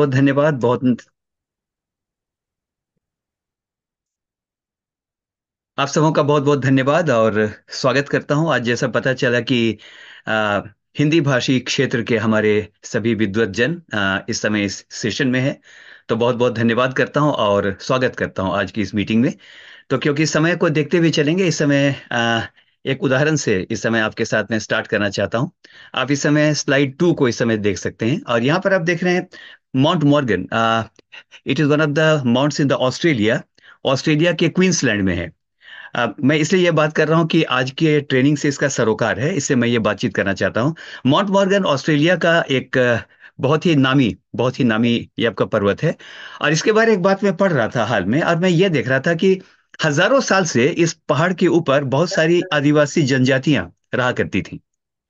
बहुत धन्यवाद बहुत आप सबों का बहुत बहुत धन्यवाद और स्वागत करता हूं आज जैसा पता चला कि आ, हिंदी भाषी क्षेत्र के हमारे सभी विद्वत जन आ, इस समय इस सेशन में है तो बहुत बहुत धन्यवाद करता हूं और स्वागत करता हूं आज की इस मीटिंग में तो क्योंकि समय को देखते हुए चलेंगे इस समय आ, एक उदाहरण से इस समय आपके साथ में स्टार्ट करना चाहता हूं आप इस समय स्लाइड टू को इस समय देख सकते हैं और यहाँ पर आप देख रहे हैं Mount Morgan it is one of the mounts in the Australia Australia के क्वींसलैंड में है uh, मैं इसलिए यह बात कर रहा हूँ कि आज की ट्रेनिंग से इसका सरोकार है इससे मैं ये बातचीत करना चाहता हूँ माउंट मॉर्गन ऑस्ट्रेलिया का एक uh, बहुत ही नामी बहुत ही नामी ये आपका पर्वत है और इसके बारे एक बात मैं पढ़ रहा था हाल में और मैं ये देख रहा था कि हजारों साल से इस पहाड़ के ऊपर बहुत सारी आदिवासी जनजातियां रहा करती थी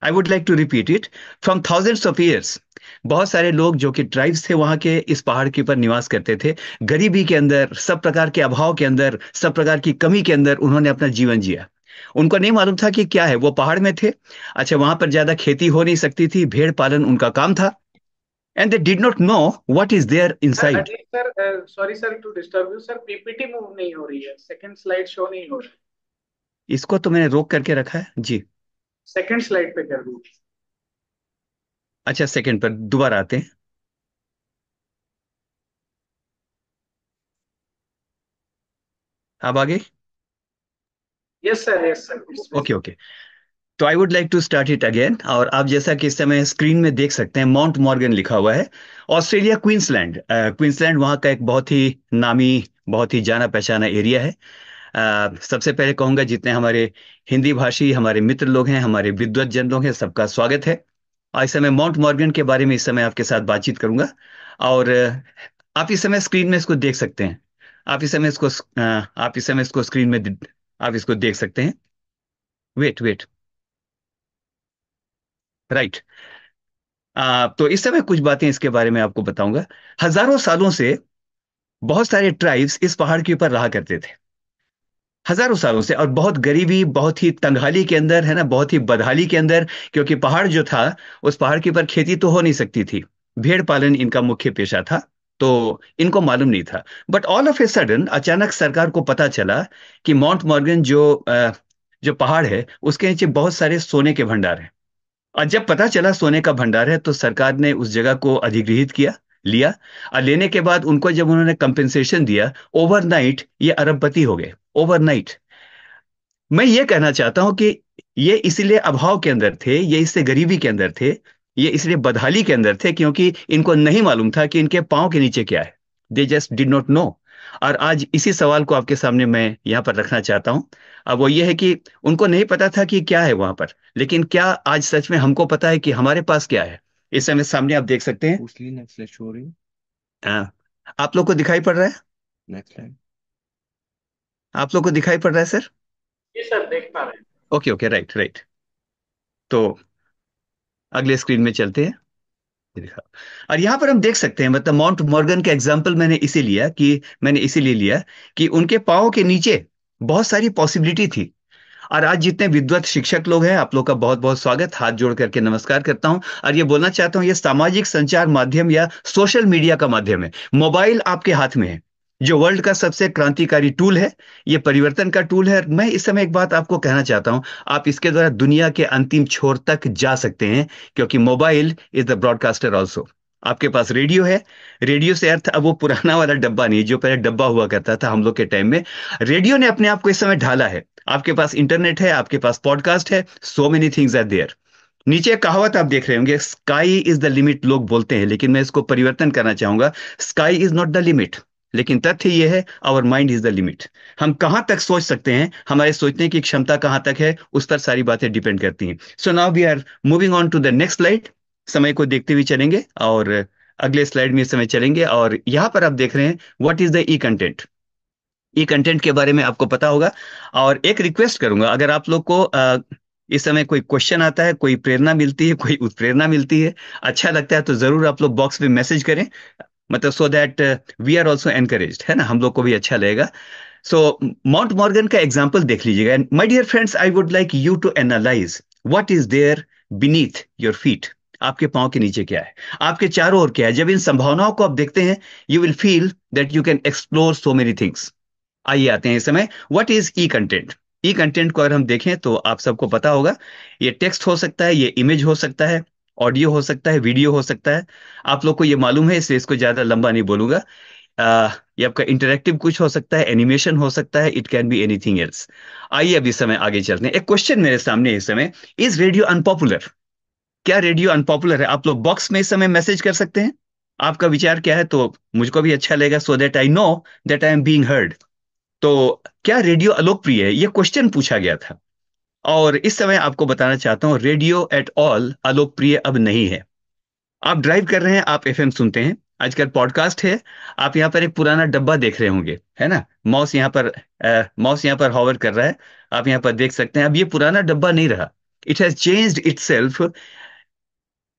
I would like to repeat it from thousands of years बहुत सारे लोग जो कि ट्राइब्स थे वहां के इस पहाड़ के ऊपर निवास करते थे गरीबी के अंदर सब प्रकार के अभाव के अंदर सब प्रकार की कमी के अंदर उन्होंने अपना जीवन जिया उनको नहीं मालूम था कि क्या है वो पहाड़ में थे अच्छा वहां पर ज्यादा खेती हो नहीं सकती थी भेड़ पालन उनका काम था and they did not know what is there inside least, sir, uh, sorry sir to disturb you, नहीं हो रही है. Second slide show नहीं हो रहा इसको तो मैंने रोक करके रखा है जी सेकंड स्लाइड पे कर दू अच्छा सेकंड पर दोबारा आते हैं आप आगे yes sir yes sir okay okay तो I would like to start it again और आप जैसा कि इस समय स्क्रीन में देख सकते हैं माउंट मॉर्गन लिखा हुआ है ऑस्ट्रेलिया क्वींसलैंड क्वींसलैंड वहां का एक बहुत ही नामी बहुत ही जाना पहचाना एरिया है सबसे पहले कहूंगा जितने हमारे हिंदी भाषी हमारे मित्र लोग हैं हमारे विद्वत जन लोग हैं सबका स्वागत है और इस समय माउंट मॉर्गन के बारे में इस समय आपके साथ बातचीत करूंगा और आप इस समय स्क्रीन में इसको देख सकते हैं आप इस समय इसको आप इस समय इसको स्क्रीन में आप इसको देख सकते हैं वेट वेट राइट right. आ, तो इस समय कुछ बातें इसके बारे में आपको बताऊंगा हजारों सालों से बहुत सारे ट्राइब्स इस पहाड़ के ऊपर रहा करते थे हजारों सालों से और बहुत गरीबी बहुत ही तंगहाली के अंदर है ना बहुत ही बदहाली के अंदर क्योंकि पहाड़ जो था उस पहाड़ के ऊपर खेती तो हो नहीं सकती थी भेड़ पालन इनका मुख्य पेशा था तो इनको मालूम नहीं था but all of a sudden अचानक सरकार को पता चला कि माउंट मॉर्गन जो जो पहाड़ है उसके नीचे बहुत सारे सोने के भंडार हैं और जब पता चला सोने का भंडार है तो सरकार ने उस जगह को अधिग्रहित किया लिया और लेने के बाद उनको जब उन्होंने कंपेंसेशन दिया ओवरनाइट ये अरबपति हो गए ओवरनाइट मैं ये कहना चाहता हूं कि ये इसीलिए अभाव के अंदर थे ये इससे गरीबी के अंदर थे ये इसलिए बदहाली के अंदर थे क्योंकि इनको नहीं मालूम था कि इनके पाओ के नीचे क्या है they just did not know और आज इसी सवाल को आपके सामने मैं यहां पर रखना चाहता हूं अब वो ये है कि उनको नहीं पता था कि क्या है वहां पर लेकिन क्या आज सच में हमको पता है कि हमारे पास क्या है इस समय सामने आप देख सकते हैं आ, हाँ। आप लोग को दिखाई पड़ रहा है आप लोग को दिखाई पड़ रहा है सर जी सर देख पा रहे हैं ओके ओके राइट राइट तो अगले स्क्रीन में चलते हैं और यहाँ पर हम देख सकते हैं मतलब माउंट मॉर्गन का एग्जाम्पल मैंने इसे लिया कि मैंने इसीलिए लिया कि उनके पाओ के नीचे बहुत सारी पॉसिबिलिटी थी और आज जितने विद्वत शिक्षक लोग हैं आप लोग का बहुत बहुत स्वागत हाथ जोड़ करके नमस्कार करता हूं और ये बोलना चाहता हूं ये सामाजिक संचार माध्यम या सोशल मीडिया का माध्यम है मोबाइल आपके हाथ में है जो वर्ल्ड का सबसे क्रांतिकारी टूल है ये परिवर्तन का टूल है मैं इस समय एक बात आपको कहना चाहता हूं आप इसके द्वारा दुनिया के अंतिम छोर तक जा सकते हैं क्योंकि mobile is the broadcaster also आपके पास रेडियो है रेडियो से अर्थ अब वो पुराना वाला डब्बा नहीं जो पहले डब्बा हुआ करता था हम लोग के टाइम में रेडियो ने अपने आप को इस समय ढाला है आपके पास इंटरनेट है आपके पास पॉडकास्ट है so many things are there नीचे कहावत आप देख रहे होंगे स्काई इज द लिमिट लोग बोलते हैं लेकिन मैं इसको परिवर्तन करना चाहूंगा sky is not the limit लेकिन तथ्य यह है our mind is the limit हम कहां तक सोच सकते हैं हमारे सोचने की क्षमता कहां तक है उस पर सारी बातें डिपेंड करती हैं so now we are moving on to the next slide समय को देखते हुए चलेंगे और अगले स्लाइड में समय चलेंगे और यहां पर आप देख रहे हैं what is the e content e content के बारे में आपको पता होगा और एक रिक्वेस्ट करूंगा अगर आप लोग को आ, इस समय कोई क्वेश्चन आता है कोई प्रेरणा मिलती है कोई उत्प्रेरणा मिलती है अच्छा लगता है तो जरूर आप लोग बॉक्स में मैसेज करें मतलब so that we are also encourage है ना हम लोग को भी अच्छा लगेगा सो माउंट मॉर्गन का एग्जाम्पल देख लीजिएगा and my dear friends I would like you to analyse what is there beneath your feet आपके पाँव के नीचे क्या है आपके चारों ओर क्या है जब इन संभावनाओं को आप देखते हैं you will feel that you can explore so many things आइए आते हैं इस समय what is e content e content को अगर हम देखें तो आप सबको पता होगा ये टेक्स्ट हो सकता है ये इमेज हो सकता है ऑडियो हो सकता है वीडियो हो सकता है आप लोग को ये मालूम है इसलिए इसको ज्यादा लंबा नहीं बोलूंगा ये आपका इंटरेक्टिव कुछ हो सकता है एनिमेशन हो सकता है it can be anything else आइए अभी समय आगे चलते हैं एक क्वेश्चन मेरे सामने इस समय इज रेडियो अनपॉपुलर क्या रेडियो अनपॉपुलर है आप लोग बॉक्स में इस समय मैसेज कर सकते हैं आपका विचार क्या है तो मुझको भी अच्छा लगेगा so that I know that I am being heard तो क्या रेडियो अलोकप्रिय है यह क्वेश्चन पूछा गया था और इस समय आपको बताना चाहता हूं रेडियो एट ऑल अलोकप्रिय अब नहीं है आप ड्राइव कर रहे हैं आप एफ सुनते हैं आजकल पॉडकास्ट है आप यहाँ पर एक पुराना डब्बा देख रहे होंगे है ना माउस यहाँ पर माउस यहाँ पर हॉवर कर रहा है आप यहाँ पर देख सकते हैं अब ये पुराना डब्बा नहीं रहा it has change itself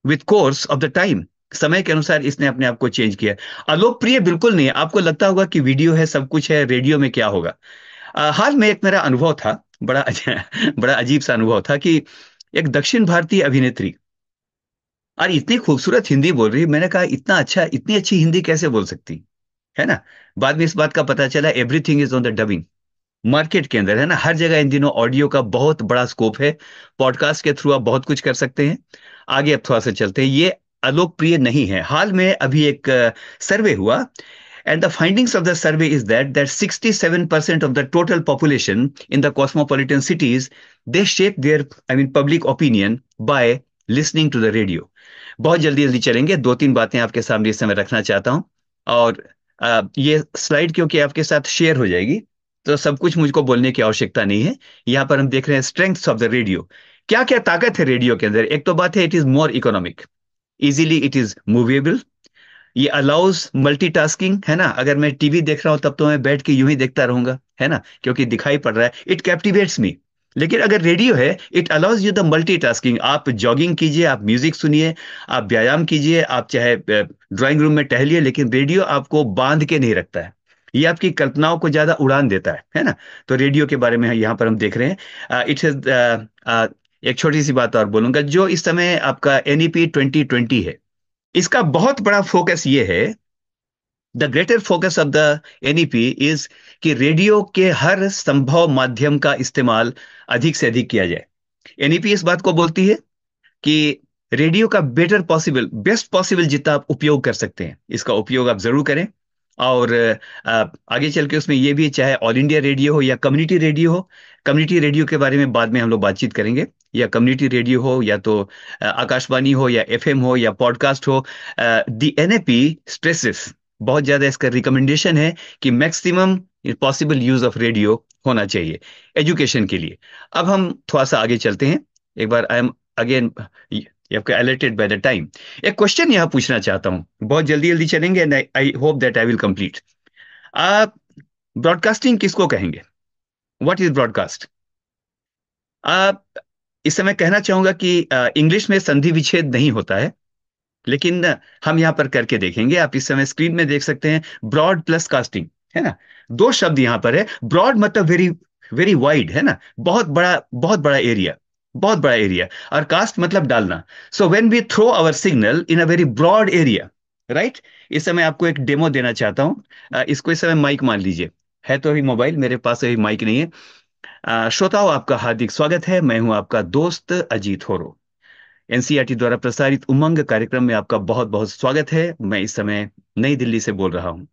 with course of the time समय के अनुसार इसने अपने आप को चेंज किया अलोकप्रिय बिल्कुल नहीं आपको लगता होगा कि वीडियो है सब कुछ है रेडियो में क्या होगा हाल में एक मेरा अनुभव था बड़ा बड़ा अजीब सा अनुभव था कि एक दक्षिण भारतीय अभिनेत्री और इतनी खूबसूरत हिंदी बोल रही मैंने कहा इतना अच्छा इतनी अच्छी हिंदी कैसे बोल सकती है ना बाद में इस बात का पता चला everything is on the dubbing market के अंदर है ना हर जगह इन दिनों ऑडियो का बहुत बड़ा स्कोप है पॉडकास्ट के थ्रू आप बहुत कुछ कर सकते हैं आगे अब थोड़ा सा चलते हैं ये अलोकप्रिय नहीं है हाल में अभी एक सर्वे हुआ And the findings of the survey is that that 67% of the total population in the cosmopolitan cities, they shape their, I mean, public opinion by listening to the radio बहुत जल्दी जल्दी चलेंगे दो तीन बातें आपके सामने इस समय रखना चाहता हूं और ये स्लाइड क्योंकि आपके साथ शेयर हो जाएगी तो सब कुछ मुझको बोलने की आवश्यकता नहीं है यहां पर हम देख रहे हैं स्ट्रेंथ ऑफ द रेडियो क्या क्या ताकत है रेडियो के अंदर एक तो बात है it is more economic easily it is movable ये अलाउज मल्टीटास्किंग है ना अगर मैं टीवी देख रहा हूं तब तो मैं बैठ के यूं ही देखता रहूंगा है ना क्योंकि दिखाई पड़ रहा है इट कैप्टिवेट्स मी लेकिन अगर रेडियो है it allows you the tasking आप जॉगिंग कीजिए आप म्यूजिक सुनिए आप व्यायाम कीजिए आप चाहे ड्राइंग रूम में टहलिए लेकिन रेडियो आपको बांध के नहीं रखता है ये आपकी कल्पनाओं को ज्यादा उड़ान देता है है ना तो रेडियो के बारे में यहाँ पर हम देख रहे हैं इट्स एक छोटी सी बात और बोलूंगा जो इस समय आपका एनईपी ट्वेंटी ट्वेंटी है इसका बहुत बड़ा फोकस ये है the greater focus of the NEP is कि रेडियो के हर संभव माध्यम का इस्तेमाल अधिक से अधिक किया जाए एनईपी e इस बात को बोलती है कि रेडियो का बेटर पॉसिबल बेस्ट पॉसिबल जितना आप उपयोग कर सकते हैं इसका उपयोग आप जरूर करें और आगे चल के उसमें ये भी चाहे ऑल इंडिया रेडियो हो या कम्युनिटी रेडियो हो कम्युनिटी रेडियो के बारे में बाद में हम लोग बातचीत करेंगे या कम्युनिटी रेडियो हो या तो आकाशवाणी हो या एफएम हो या पॉडकास्ट हो the N E P stresses बहुत ज्यादा इसका रिकमेंडेशन है कि maximum possible use of radio होना चाहिए एजुकेशन के लिए अब हम थोड़ा सा आगे चलते हैं एक बार आई एम अगेन ये आपका अलर्टेड बाय द टाइम एक क्वेश्चन यहां पूछना चाहता हूं बहुत जल्दी जल्दी चलेंगे and I hope that I will complete आप ब्रॉडकास्टिंग किसको कहेंगे व्हाट इज ब्रॉडकास्ट आप इस समय कहना चाहूंगा कि इंग्लिश में संधि विच्छेद नहीं होता है लेकिन हम यहां पर करके देखेंगे आप इस समय स्क्रीन में देख सकते हैं ब्रॉड प्लस कास्टिंग है ना दो शब्द यहां पर है ब्रॉड मतलब वेरी वेरी वाइड है ना बहुत बड़ा बहुत बड़ा एरिया बहुत बड़ा एरिया और कास्ट मतलब डालना so when we throw our signal in a very broad area right इस समय आपको एक डेमो देना चाहता हूँ इसको इस समय माइक मान लीजिए है तो अभी मोबाइल मेरे पास अभी तो माइक नहीं है श्रोताओं आपका हार्दिक स्वागत है मैं हूं आपका दोस्त अजीत होरो एनसीईआरटी e द्वारा प्रसारित उमंग कार्यक्रम में आपका बहुत बहुत स्वागत है मैं इस समय नई दिल्ली से बोल रहा हूं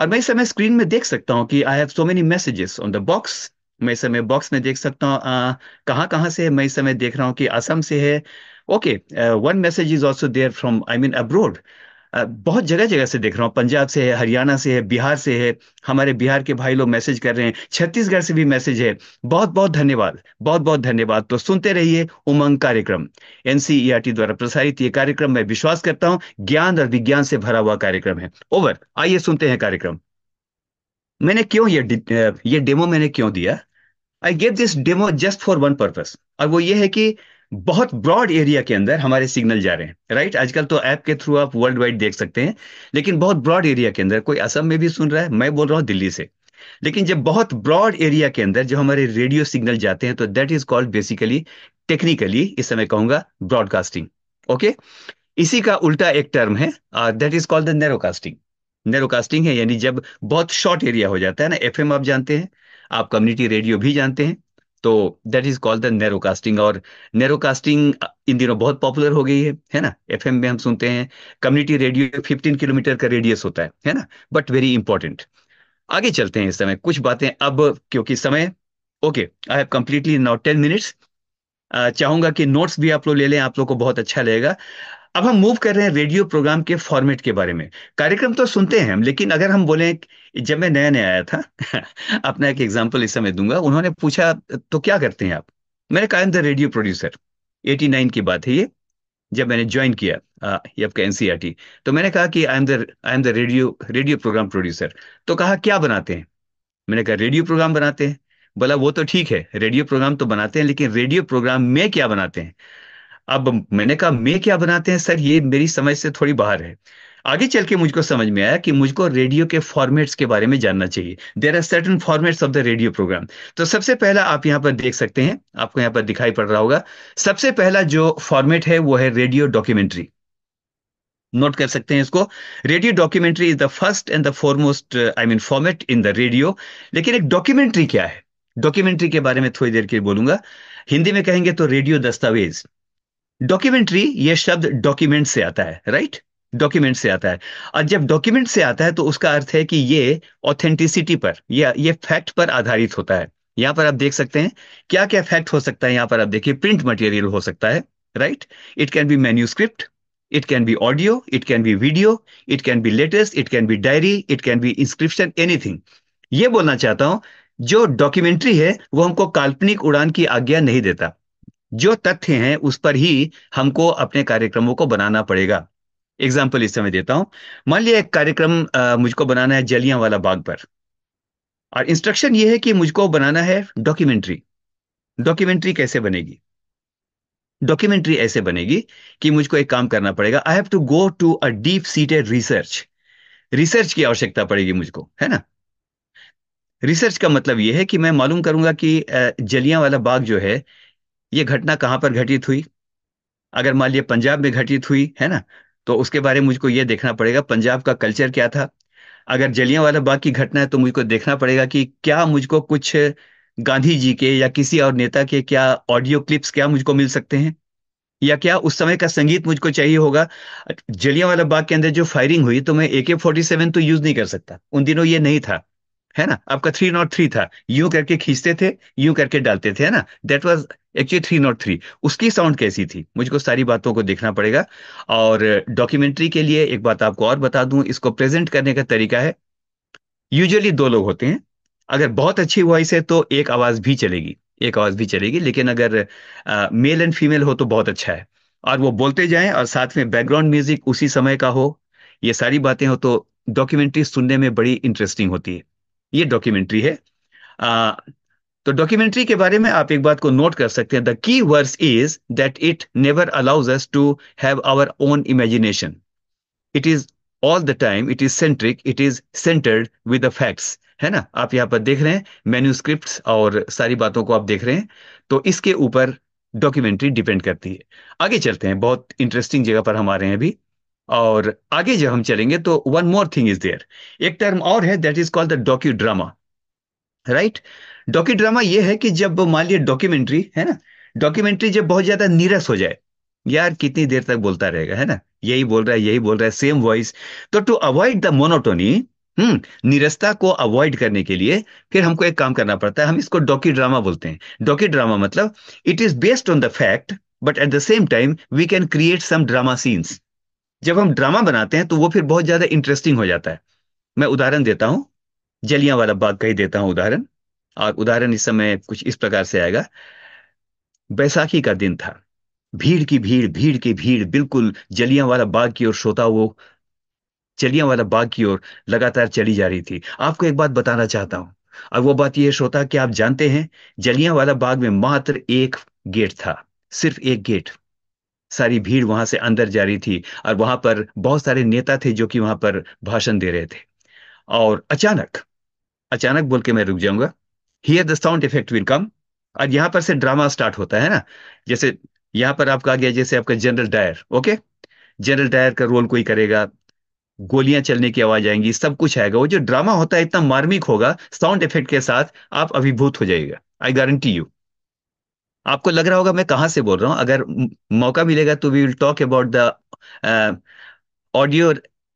और मैं इस समय स्क्रीन में देख सकता हूं कि I have so many messages on the box मैं समय बॉक्स में देख सकता हूँ कहाँ कहाँ से मैं समय देख रहा हूँ कि असम से है okay one message is also there from I mean abroad बहुत जगह जगह से देख रहा हूँ पंजाब से है हरियाणा से है बिहार से है हमारे बिहार के भाई लोग मैसेज कर रहे हैं छत्तीसगढ़ से भी मैसेज है बहुत बहुत धन्यवाद बहुत बहुत धन्यवाद तो सुनते रहिए उमंग कार्यक्रम एनसीईआरटी e द्वारा प्रसारित ये कार्यक्रम मैं विश्वास करता हूँ ज्ञान और विज्ञान से भरा हुआ कार्यक्रम है ओवर आइए सुनते हैं कार्यक्रम मैंने क्यों ये ये डेमो मैंने क्यों दिया I gave this demo just for one purpose और वो ये है कि बहुत ब्रॉड एरिया के अंदर हमारे सिग्नल जा रहे हैं राइट आजकल तो ऐप के थ्रू आप वर्ल्ड वाइड देख सकते हैं लेकिन बहुत ब्रॉड एरिया के अंदर कोई असम में भी सुन रहा है मैं बोल रहा हूँ दिल्ली से लेकिन जब बहुत ब्रॉड एरिया के अंदर जो हमारे रेडियो सिग्नल जाते हैं तो that is called basically technically इस समय कहूंगा ब्रॉडकास्टिंग ओके इसी का उल्टा एक टर्म है that is called the narrowcasting narrow casting है यानी जब बहुत शॉर्ट एरिया हो जाता है ना एफएम आप जानते हैं आप कम्युनिटी रेडियो भी जानते हैं तो that is called the narrow casting और नैरो कास्टिंग इन दिनों बहुत पॉपुलर हो गई है है ना एफएम में हम सुनते हैं कम्युनिटी रेडियो 15 किलोमीटर का रेडियस होता है है ना बट वेरी इंपॉर्टेंट आगे चलते हैं इस समय कुछ बातें अब क्योंकि समय okay I have completely now ten minutes चाहूंगा कि नोट्स भी आप लोग ले लें आप लोग को बहुत अच्छा लगेगा अब हम मूव कर रहे हैं रेडियो प्रोग्राम के फॉर्मेट के बारे में कार्यक्रम तो सुनते हैं हम लेकिन अगर हम बोले जब मैं नया नया आया था अपना एक एग्जाम्पल इस समय दूंगा उन्होंने पूछा तो क्या करते हैं आप मैंने कहा द रेडियो प्रोड्यूसर 89 की बात है ये जब मैंने ज्वाइन किया आपका एनसीआरटी e तो मैंने कहा कि I am the I am the radio radio programme producer तो कहा क्या बनाते हैं मैंने कहा रेडियो प्रोग्राम बनाते हैं बोला वो तो ठीक है रेडियो प्रोग्राम तो बनाते हैं लेकिन रेडियो प्रोग्राम में क्या बनाते हैं अब मैंने कहा मैं क्या बनाते हैं सर ये मेरी समझ से थोड़ी बाहर है आगे चल के मुझको समझ में आया कि मुझको रेडियो के फॉर्मेट्स के बारे में जानना चाहिए there are certain formats of the radio programme तो सबसे पहला आप यहाँ पर देख सकते हैं आपको यहाँ पर दिखाई पड़ रहा होगा सबसे पहला जो फॉर्मेट है वो है रेडियो डॉक्यूमेंट्री नोट कर सकते हैं इसको radio documentary is the first and the foremost I mean format in the radio लेकिन एक डॉक्यूमेंट्री क्या है डॉक्यूमेंट्री के बारे में थोड़ी देर के बोलूंगा हिंदी में कहेंगे तो रेडियो दस्तावेज डॉक्यूमेंट्री ये शब्द डॉक्यूमेंट से आता है राइट डॉक्यूमेंट से आता है और जब डॉक्यूमेंट से आता है तो उसका अर्थ है कि ये ऑथेंटिसिटी पर या ये फैक्ट पर आधारित होता है यहां पर आप देख सकते हैं क्या क्या फैक्ट हो सकता है यहां पर आप देखिए प्रिंट मटेरियल हो सकता है right it can be script it can be audio it can be video it can be latest it can be diary it can be inscription anything ये बोलना चाहता हूं जो डॉक्यूमेंट्री है वो हमको काल्पनिक उड़ान की आज्ञा नहीं देता जो तथ्य हैं उस पर ही हमको अपने कार्यक्रमों को बनाना पड़ेगा एग्जाम्पल इस समय देता हूं मान लिया एक कार्यक्रम मुझको बनाना है जलिया वाला बाग पर और इंस्ट्रक्शन ये है कि मुझको बनाना है डॉक्यूमेंट्री डॉक्यूमेंट्री कैसे बनेगी डॉक्यूमेंट्री ऐसे बनेगी कि मुझको एक काम करना पड़ेगा I have to go to a deep seated research research की आवश्यकता पड़ेगी मुझको है ना रिसर्च का मतलब यह है कि मैं मालूम करूंगा कि जलिया वाला बाग जो है ये घटना कहां पर घटित हुई अगर मान लिया पंजाब में घटित हुई है ना तो उसके बारे में मुझको ये देखना पड़ेगा पंजाब का कल्चर क्या था अगर जलियां वाला बाग की घटना है तो मुझको देखना पड़ेगा कि क्या मुझको कुछ गांधी जी के या किसी और नेता के क्या ऑडियो क्लिप्स क्या मुझको मिल सकते हैं या क्या उस समय का संगीत मुझको चाहिए होगा वाला बाग के अंदर जो फायरिंग हुई तो मैं ए के फोर्टी सेवन तो यूज नहीं कर सकता उन दिनों ये नहीं था है ना आपका थ्री नॉट थ्री था यू करके खींचते थे यू करके डालते थे है ना that was actually three not three उसकी साउंड कैसी थी मुझको सारी बातों को देखना पड़ेगा और डॉक्यूमेंट्री के लिए एक बात आपको और बता दूं इसको प्रेजेंट करने का तरीका है यूजुअली दो लोग होते हैं अगर बहुत अच्छी वॉइस है तो एक आवाज भी चलेगी एक आवाज भी चलेगी लेकिन अगर आ, मेल एंड फीमेल हो तो बहुत अच्छा है और वो बोलते जाएं और साथ में बैकग्राउंड म्यूजिक उसी समय का हो ये सारी बातें हो तो डॉक्यूमेंट्री सुनने में बड़ी इंटरेस्टिंग होती है ये डॉक्यूमेंट्री है आ, तो डॉक्यूमेंट्री के बारे में आप एक बात को नोट कर सकते हैं the key worse is that it never allows us to have our own imagination it is all the time it is centric it is centred with the facts है ना आप यहां पर देख रहे हैं मेन्यूस्क्रिप्ट और सारी बातों को आप देख रहे हैं तो इसके ऊपर डॉक्यूमेंट्री डिपेंड करती है आगे चलते हैं बहुत इंटरेस्टिंग जगह पर हम आ रहे हैं अभी और आगे जब हम चलेंगे तो one more thing is there एक टर्म और है that is called the docudrama right docudrama यह है कि जब मान लिया डॉक्यूमेंट्री है ना डॉक्यूमेंट्री जब बहुत ज्यादा नीरस हो जाए यार कितनी देर तक बोलता रहेगा है ना यही बोल रहा है यही बोल रहा है सेम वॉइस तो to avoid the monotony hmm निरस्ता को अवॉइड करने के लिए फिर हमको एक काम करना पड़ता है हम इसको डॉकी ड्रामा बोलते हैं डॉकी ड्रामा मतलब it is based on the fact but at the same time we can create some drama scenes जब हम ड्रामा बनाते हैं तो वो फिर बहुत ज्यादा इंटरेस्टिंग हो जाता है मैं उदाहरण देता हूँ जलिया वाला बाग का ही देता हूं उदाहरण और उदाहरण इस समय कुछ इस प्रकार से आएगा बैसाखी का दिन था भीड़ की भीड़ भीड़ की भीड़ बिल्कुल जलिया वाला बाग की ओर श्रोता वो जलिया वाला बाग की ओर लगातार चली जा रही थी आपको एक बात बताना चाहता हूं और वो बात यह श्रोता कि आप जानते हैं जलिया वाला बाग में मात्र एक गेट था सिर्फ एक गेट सारी भीड़ वहां से अंदर जा रही थी और वहां पर बहुत सारे नेता थे जो कि वहां पर भाषण दे रहे थे और अचानक अचानक बोल के मैं रुक जाऊंगा here the sound effect will come और यहां पर से ड्रामा स्टार्ट होता है ना जैसे यहां पर आपका आ गया जैसे आपका general Dyer okay general Dyer का रोल कोई करेगा गोलियां चलने की आवाज आएंगी सब कुछ आएगा वो जो ड्रामा होता है इतना मार्मिक होगा साउंड इफेक्ट के साथ आप अभिभूत हो जाएगा आई गारंटी यू आपको लग रहा होगा मैं कहां से बोल रहा हूं अगर मौका मिलेगा तो we will talk about the audio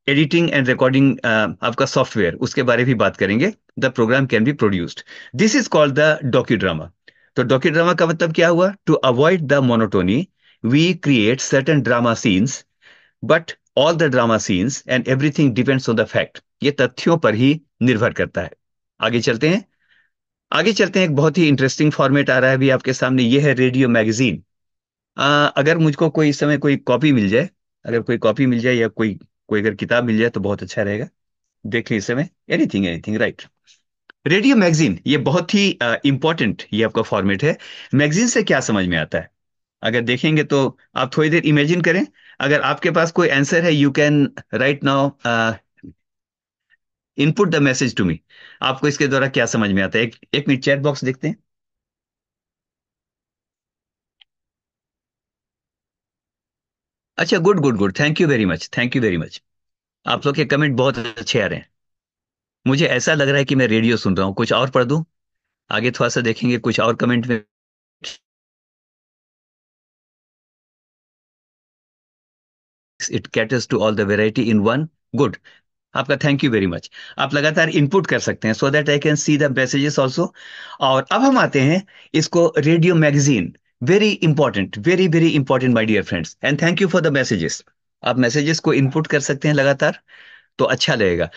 editing and recording आपका सॉफ्टवेयर उसके बारे भी बात करेंगे the programme can be produced this is called the docudrama तो डॉक्यू ड्रामा का मतलब क्या हुआ to avoid the monotony we create certain drama scenes but all the drama scenes and everything depends on the fact ये तथ्यों पर ही निर्भर करता है आगे चलते हैं आगे चलते हैं एक बहुत ही इंटरेस्टिंग फॉर्मेट आ रहा है अभी आपके सामने ये है रेडियो मैगजीन अगर मुझको कोई इस समय कोई कॉपी मिल जाए अगर कोई कॉपी मिल जाए या कोई कोई अगर किताब मिल जाए तो बहुत अच्छा रहेगा देख लें इस समय anything anything right radio magazine ये बहुत ही इंपॉर्टेंट ये आपका फॉर्मेट है मैगजीन से क्या समझ में आता है अगर देखेंगे तो आप थोड़ी देर इमेजिन करें अगर आपके पास कोई आंसर है you can right now input the message to me आपको इसके द्वारा क्या समझ में आता है एक, एक मिनट चैट बॉक्स देखते हैं अच्छा good good good thank you very much thank you very much आप लोग के कमेंट बहुत अच्छे आ रहे हैं मुझे ऐसा लग रहा है कि मैं रेडियो सुन रहा हूं कुछ और पढ़ दू आगे थोड़ा सा देखेंगे कुछ और कमेंट में it caters to all the variety in one good आपका थैंक यू वेरी मच आप लगातार इनपुट कर सकते हैं so that I can see the messages also और अब हम आते हैं इसको radio magazine very important very very important my dear friends and thank you for the messages आप मैसेजेस को इनपुट कर सकते हैं लगातार तो अच्छा लगेगा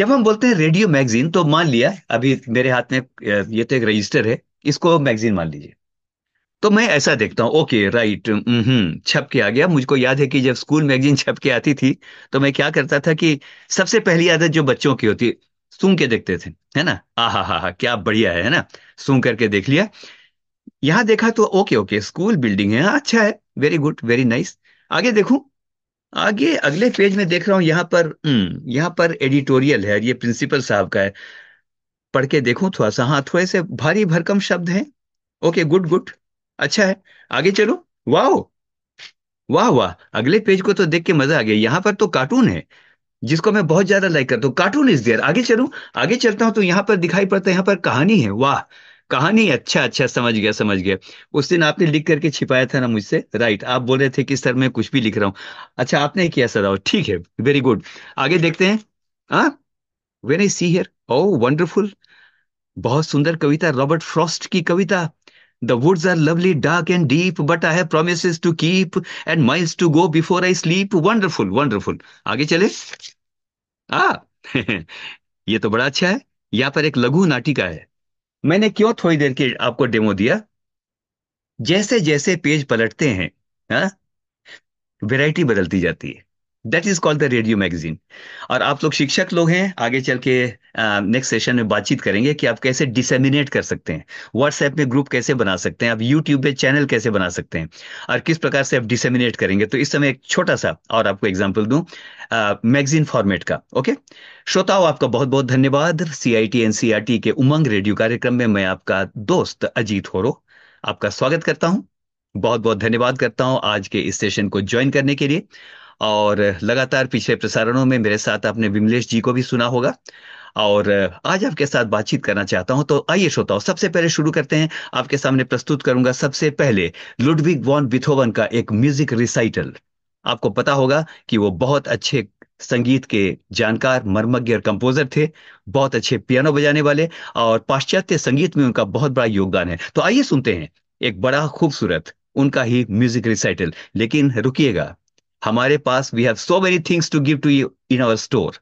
जब हम बोलते हैं रेडियो मैगजीन तो मान लिया अभी मेरे हाथ में ये तो एक रजिस्टर है इसको मैगजीन मान लीजिए तो मैं ऐसा देखता हूँ ओके राइट हम्म छप के आ गया मुझको याद है कि जब स्कूल मैगजीन छप के आती थी तो मैं क्या करता था कि सबसे पहली आदत जो बच्चों की होती है सूं के देखते थे है ना आ हा हा हा क्या बढ़िया है ना सूं करके देख लिया यहाँ देखा तो ओके ओके स्कूल बिल्डिंग है अच्छा है वेरी गुड वेरी नाइस आगे देखू आगे अगले पेज में देख रहा हूँ यहाँ पर यहाँ पर एडिटोरियल है ये प्रिंसिपल साहब का है पढ़ के देखू थोड़ा सा हाँ थोड़े से भारी भरकम शब्द हैं ओके गुड गुड अच्छा है आगे चलो वाह वाह वाह अगले पेज को तो देख के मजा आ गया यहाँ पर तो कार्टून है जिसको मैं बहुत ज्यादा लाइक करता हूँ कार्टून इज देयर आगे चलू आगे चलता हूँ तो यहाँ पर दिखाई पड़ता है यहाँ पर कहानी है वाह कहानी अच्छा अच्छा समझ गया समझ गया उस दिन आपने लिख करके छिपाया था ना मुझसे राइट आप बोल रहे थे कि सर मैं कुछ भी लिख रहा हूँ अच्छा आपने किया सर ठीक है वेरी गुड आगे देखते हैं हाँ when I see here oh wonderful बहुत सुंदर कविता रॉबर्ट फ्रॉस्ट की कविता The woods are lovely, dark, and deep, but I have promises to keep and miles to go before I sleep. Wonderful, wonderful. आगे चले आ ये तो बड़ा अच्छा है यहां पर एक लघु नाटिका है मैंने क्यों थोड़ी देर के आपको डेमो दिया जैसे जैसे पेज पलटते हैं हाँ वेराइटी बदलती जाती है that is called the radio magazine और आप लोग शिक्षक लोग हैं आगे चल के नेक्स्ट सेशन में बातचीत करेंगे कि आप कैसे डिसेमिनेट कर सकते हैं व्हाट्सएप में ग्रुप कैसे बना सकते हैं आप यूट्यूब पे चैनल कैसे बना सकते हैं और किस प्रकार से आप डिसेमिनेट करेंगे तो इस समय एक छोटा सा और आपको एग्जाम्पल दू मैगजीन फॉर्मेट का ओके श्रोताओं आपका बहुत बहुत धन्यवाद सी आई टी एनसीईआरटी के उमंग रेडियो कार्यक्रम में मैं आपका दोस्त अजीत होरो आपका स्वागत करता हूं बहुत बहुत धन्यवाद करता हूं आज के इस सेशन को ज्वाइन करने के लिए और लगातार पिछले प्रसारणों में मेरे साथ आपने विमलेश जी को भी सुना होगा और आज आपके साथ बातचीत करना चाहता हूं तो आइए श्रोताओं सबसे पहले शुरू करते हैं आपके सामने प्रस्तुत करूंगा सबसे पहले लुडविग वॉन बिथोवन का एक म्यूजिक रिसाइटल आपको पता होगा कि वो बहुत अच्छे संगीत के जानकार मर्मज्ञ और कंपोजर थे बहुत अच्छे पियानो बजाने वाले और पाश्चात्य संगीत में उनका बहुत बड़ा योगदान है तो आइए सुनते हैं एक बड़ा खूबसूरत उनका ही म्यूजिक रिसाइटल लेकिन रुकिएगा हमारे पास we have so many things to give to you in our store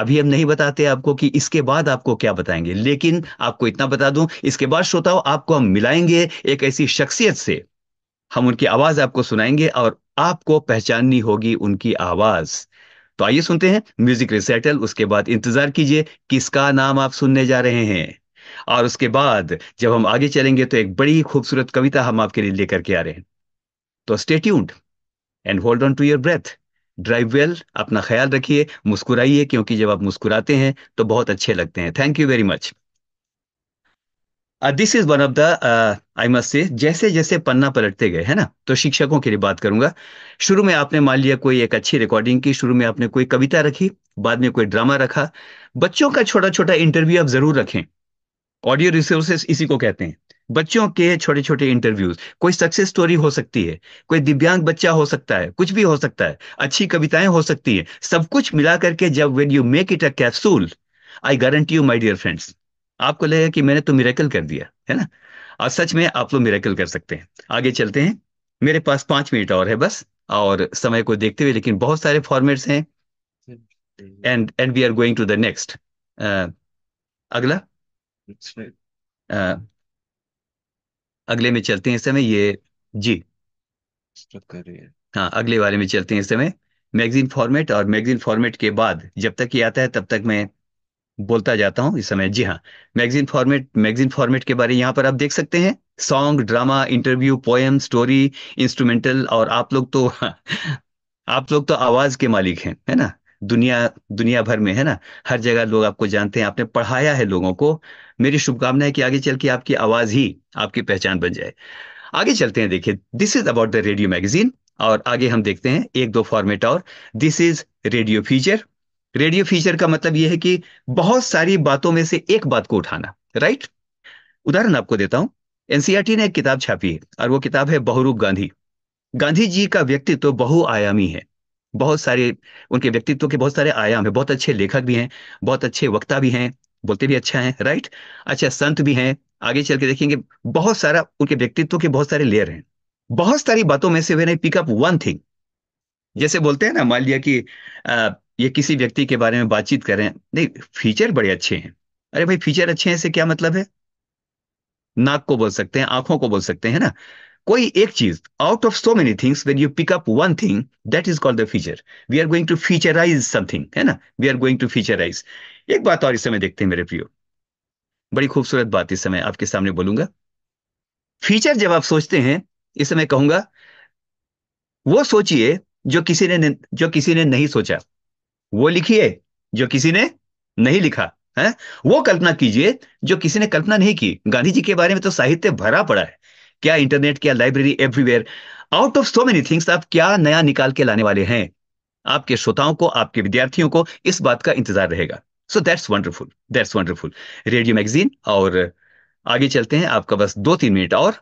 अभी हम नहीं बताते आपको कि इसके बाद आपको क्या बताएंगे लेकिन आपको इतना बता दूं इसके बाद श्रोताओं आपको हम मिलाएंगे एक ऐसी शख्सियत से हम उनकी आवाज आपको सुनाएंगे और आपको पहचाननी होगी उनकी आवाज तो आइए सुनते हैं म्यूजिक रिसाइटल उसके बाद इंतजार कीजिए किसका नाम आप सुनने जा रहे हैं और उसके बाद जब हम आगे चलेंगे तो एक बड़ी खूबसूरत कविता हम आपके लिए लेकर के आ रहे हैं तो stay tuned and hold on to your breath drive well अपना ख्याल रखिए मुस्कुराइए क्योंकि जब आप मुस्कुराते हैं तो बहुत अच्छे लगते हैं thank you very much this is one of the I must say जैसे जैसे पन्ना पलटते गए है ना तो शिक्षकों के लिए बात करूंगा शुरू में आपने मान लिया कोई एक अच्छी रिकॉर्डिंग की शुरू में आपने कोई कविता रखी बाद में कोई ड्रामा रखा बच्चों का छोटा छोटा इंटरव्यू आप जरूर रखें ऑडियो रिसोर्सेस इसी को कहते हैं बच्चों के छोटे छोटे इंटरव्यूज कोई सक्सेस स्टोरी हो सकती है कोई दिव्यांग बच्चा हो सकता है कुछ भी हो सकता है अच्छी कविताएं हो सकती है सब कुछ मिला करके जब when you make it a capsule I guarantee you my dear friends आपको लगेगा कि मैंने तो मिरेकल कर दिया है ना और सच में आप लोग मिरेकल कर सकते हैं आगे चलते हैं मेरे पास पांच मिनट और है बस और समय को देखते हुए लेकिन बहुत सारे फॉर्मेट्स हैं and and we are going to the next अगला uh, अगले में चलते हैं इस समय ये जी कर रही है हाँ अगले वाले में चलते हैं इस समय मैगजीन फॉर्मेट और मैगजीन फॉर्मेट के बाद जब तक ये आता है तब तक मैं बोलता जाता हूँ इस समय जी हाँ मैगजीन फॉर्मेट मैगजीन फॉर्मेट के बारे में यहाँ पर आप देख सकते हैं song drama interview poem story instrumental और आप लोग तो आप लोग तो आवाज के मालिक हैं है ना दुनिया दुनिया भर में है ना हर जगह लोग आपको जानते हैं आपने पढ़ाया है लोगों को मेरी शुभकामना है कि आगे चल के आपकी आवाज ही आपकी पहचान बन जाए आगे चलते हैं देखिए this is about the radio magazine और आगे हम देखते हैं एक दो फॉर्मेट और this is radio feature radio feature का मतलब यह है कि बहुत सारी बातों में से एक बात को उठाना राइट उदाहरण आपको देता हूं एनसीआरटी e ने एक किताब छापी है और वो किताब है बहुरूप गांधी गांधी जी का व्यक्तित्व बहुआयामी है बहुत सारे उनके व्यक्तित्व के बहुत सारे आयाम है बहुत अच्छे लेखक भी हैं बहुत अच्छे वक्ता भी हैं बोलते भी अच्छा है राइट अच्छा संत भी हैं आगे चल के देखेंगे बहुत सारा उनके व्यक्तित्व के बहुत सारे लेयर हैं बहुत सारी बातों में से वे पिकअप वन थिंग जैसे बोलते हैं ना मान लिया कि आ, ये किसी व्यक्ति के बारे में बातचीत कर रहे हैं नहीं फीचर बड़े अच्छे हैं अरे भाई फीचर अच्छे हैं से क्या मतलब है नाक को बोल सकते हैं आंखों को बोल सकते हैं ना कोई एक चीज out of so many things when you pick up one thing that is called the feature we are going to featurize something है ना we are going to featurize एक बात और इस समय देखते हैं मेरे प्रियो बड़ी खूबसूरत बात इस समय आपके सामने बोलूंगा फीचर जब आप सोचते हैं इस समय कहूंगा वो सोचिए जो किसी ने जो किसी ने नहीं सोचा वो लिखिए जो किसी ने नहीं लिखा है वो कल्पना कीजिए जो किसी ने कल्पना नहीं की गांधी जी के बारे में तो साहित्य भरा पड़ा है क्या इंटरनेट क्या library everywhere out of so many things आप क्या नया निकाल के लाने वाले हैं आपके श्रोताओं को आपके विद्यार्थियों को इस बात का इंतजार रहेगा so that's wonderful that's wonderful radio magazine और आगे चलते हैं आपका बस दो तीन मिनट और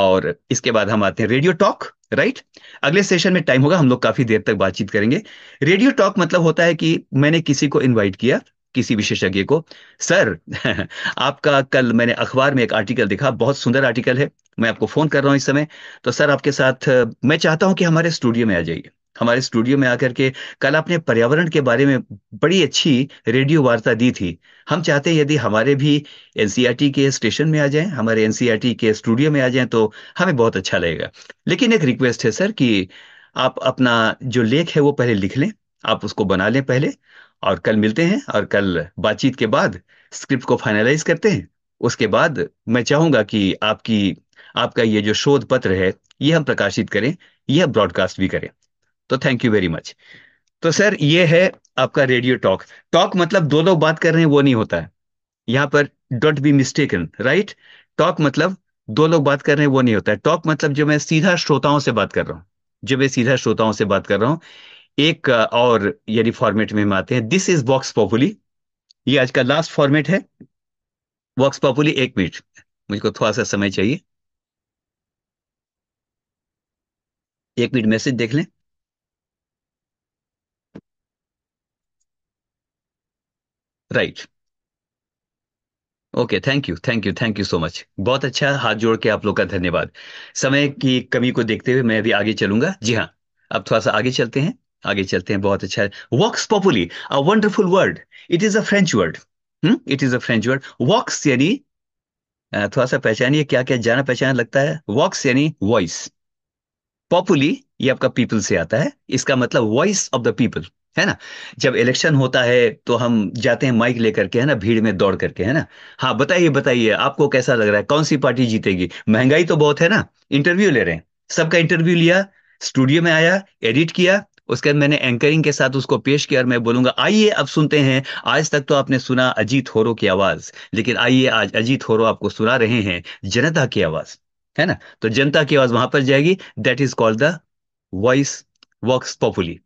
और इसके बाद हम आते हैं रेडियो टॉक राइट अगले सेशन में टाइम होगा हम लोग काफी देर तक बातचीत करेंगे रेडियो टॉक मतलब होता है कि मैंने किसी को इनवाइट किया किसी विशेषज्ञ को सर आपका कल मैंने अखबार में एक आर्टिकल देखा बहुत सुंदर आर्टिकल है मैं आपको फोन कर रहा हूँ इस समय तो सर आपके साथ मैं चाहता हूं कि हमारे स्टूडियो में आ जाइए हमारे स्टूडियो में आकर के कल आपने पर्यावरण के बारे में बड़ी अच्छी रेडियो वार्ता दी थी हम चाहते हैं यदि हमारे भी एनसीईआरटी के स्टेशन में आ जाएं हमारे एनसीईआरटी के स्टूडियो में आ जाएं तो हमें बहुत अच्छा लगेगा लेकिन एक रिक्वेस्ट है सर कि आप अपना जो लेख है वो पहले लिख लें आप उसको बना लें पहले और कल मिलते हैं और कल बातचीत के बाद स्क्रिप्ट को फाइनलाइज करते हैं उसके बाद मैं चाहूंगा कि आपकी आपका ये जो शोध पत्र है ये हम प्रकाशित करें यह ब्रॉडकास्ट भी करें तो थैंक यू वेरी मच तो सर ये है आपका रेडियो टॉक टॉक मतलब दो लोग बात कर रहे हैं वो नहीं होता है यहाँ पर don't be mistaken right talk मतलब दो लोग बात कर रहे हैं वो नहीं होता है टॉक मतलब जो मैं सीधा श्रोताओं से बात कर रहा हूं जो मैं सीधा श्रोताओं से बात कर रहा हूँ एक और यदि फॉर्मेट में हम आते हैं दिस इज वॉक्स पॉपुली ये आज का लास्ट फॉर्मेट है वॉक्स पॉपुली एक मिनट मुझको थोड़ा सा समय चाहिए एक मिनट मैसेज देख लें right okay thank you thank you thank you so much बहुत अच्छा हाथ जोड़ के आप लोग का धन्यवाद समय की कमी को देखते हुए मैं अभी आगे चलूंगा जी हाँ अब थोड़ा सा आगे चलते हैं आगे चलते हैं बहुत अच्छा है vox populi a wonderful word it is a French word it is a French word vox यानी थोड़ा सा पहचानिए क्या क्या जाना पहचाना लगता है वॉक्स यानी वॉइस पॉपुली ये आपका पीपल से आता है इसका मतलब वॉइस ऑफ द पीपल है ना जब इलेक्शन होता है तो हम जाते हैं माइक लेकर के है ना भीड़ में दौड़ करके है ना हाँ बताइए बताइए आपको कैसा लग रहा है कौन सी पार्टी जीतेगी महंगाई तो बहुत है ना इंटरव्यू ले रहे हैं सबका इंटरव्यू लिया स्टूडियो में आया एडिट किया उसके बाद मैंने एंकरिंग के साथ उसको पेश किया और मैं बोलूंगा आइए अब सुनते हैं आज तक तो आपने सुना अजीत होरो की आवाज लेकिन आइए आज अजीत होरो आपको सुना रहे हैं जनता की आवाज है ना तो जनता की आवाज वहां पर जाएगी that is called the voice vox populi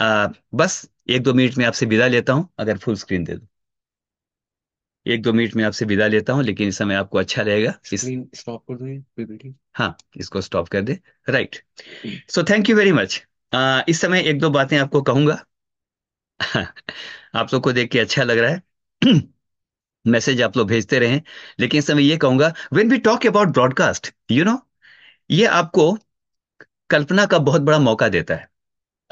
बस एक दो मिनट में आपसे विदा लेता हूं अगर फुल स्क्रीन दे दो एक दो मिनट में आपसे विदा लेता हूं लेकिन इस समय आपको अच्छा रहेगा स्टॉप कर हाँ इसको स्टॉप कर दे right so thank you very much ah, इस समय एक दो बातें आपको कहूंगा आप लोग को देख के अच्छा लग रहा है मैसेज आप लोग भेजते रहें लेकिन इस समय ये कहूंगा when we talk about broadcast you know ये आपको कल्पना का बहुत बड़ा मौका देता है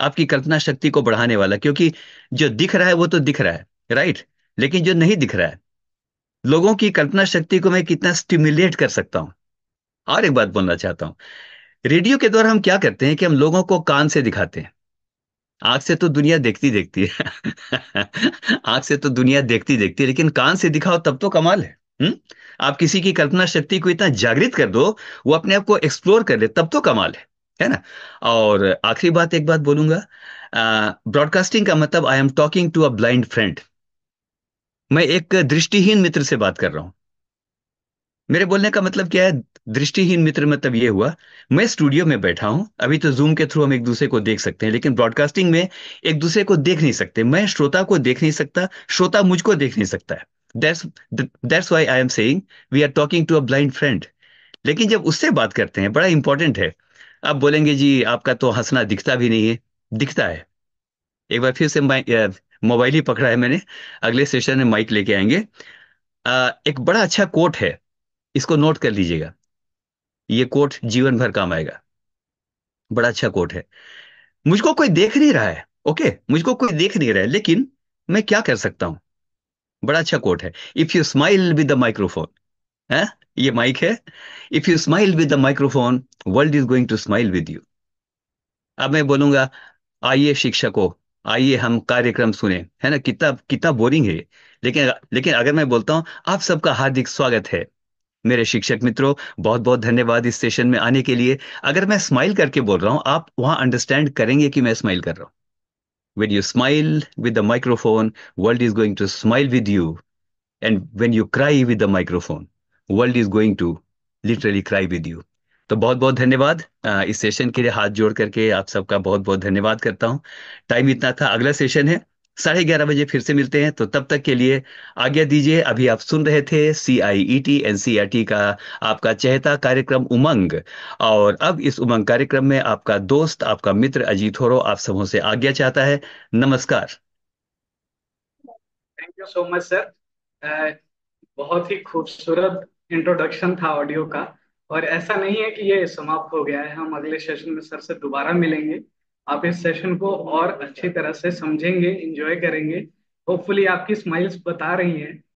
आपकी कल्पना शक्ति को बढ़ाने वाला क्योंकि जो दिख रहा है वो तो दिख रहा है राइट लेकिन जो नहीं दिख रहा है लोगों की कल्पना शक्ति को मैं कितना स्टिम्युलेट कर सकता हूं और एक बात बोलना चाहता हूं रेडियो के द्वारा हम क्या करते हैं कि हम लोगों को कान से दिखाते हैं आंख से तो दुनिया देखती देखती है आंख से तो दुनिया देखती देखती है लेकिन कान से दिखाओ तब तो कमाल है हुँ? आप किसी की कल्पना शक्ति को इतना जागृत कर दो वो अपने आप को एक्सप्लोर कर ले तब तो कमाल है है ना और आखिरी बात एक बात बोलूंगा ब्रॉडकास्टिंग का मतलब I am talking to a blind friend मैं एक दृष्टिहीन मित्र से बात कर रहा हूं मेरे बोलने का मतलब क्या है दृष्टिहीन मित्र मतलब ये हुआ मैं स्टूडियो में बैठा हूं अभी तो जूम के थ्रू हम एक दूसरे को देख सकते हैं लेकिन ब्रॉडकास्टिंग में एक दूसरे को देख नहीं सकते मैं श्रोता को देख नहीं सकता श्रोता मुझको देख नहीं सकता है that's why I am saying we are talking to a blind friend लेकिन जब उससे बात करते हैं बड़ा इंपॉर्टेंट है आप बोलेंगे जी आपका तो हंसना दिखता भी नहीं है दिखता है एक बार फिर से मोबाइल ही पकड़ा है मैंने अगले सेशन में माइक लेके आएंगे आ, एक बड़ा अच्छा कोट है इसको नोट कर लीजिएगा ये कोट जीवन भर काम आएगा बड़ा अच्छा कोट है मुझको कोई देख नहीं रहा है ओके मुझको कोई देख नहीं रहा है लेकिन मैं क्या कर सकता हूं बड़ा अच्छा कोट है if you smile with the microphone है ये माइक है if you smile with the microphone world is going to smile with you अब मैं बोलूंगा आइए शिक्षकों आइए हम कार्यक्रम सुने है ना कितना कितना बोरिंग है लेकिन लेकिन अगर मैं बोलता हूँ आप सबका हार्दिक स्वागत है मेरे शिक्षक मित्रों बहुत बहुत धन्यवाद इस सेशन में आने के लिए अगर मैं स्माइल करके बोल रहा हूं आप वहां अंडरस्टैंड करेंगे कि मैं स्माइल कर रहा हूँ when you smile with the microphone world is going to smile with you and when you cry with the microphone world is going to literally cry with you तो बहुत बहुत धन्यवाद इस सेशन के लिए हाथ जोड़ करके आप सबका बहुत बहुत धन्यवाद करता हूँ टाइम इतना था अगला सेशन है साढ़े ग्यारह बजे फिर से मिलते हैं तो तब तक के लिए आज्ञा दीजिए अभी आप सुन रहे थे C I E T N C R T का आपका चहता कार्यक्रम उमंग और अब इस उमंग कार्यक्रम में आपका दोस्त आपका मित्र अजीत होरो आप सबों से आज्ञा चाहता है नमस्कार thank you so much sir बहुत ही खूबसूरत इंट्रोडक्शन था ऑडियो का और ऐसा नहीं है कि ये समाप्त हो गया है हम अगले सेशन में सर से दोबारा मिलेंगे आप इस सेशन को और अच्छी तरह से समझेंगे इंजॉय करेंगे होपफुली आपकी स्माइल्स बता रही हैं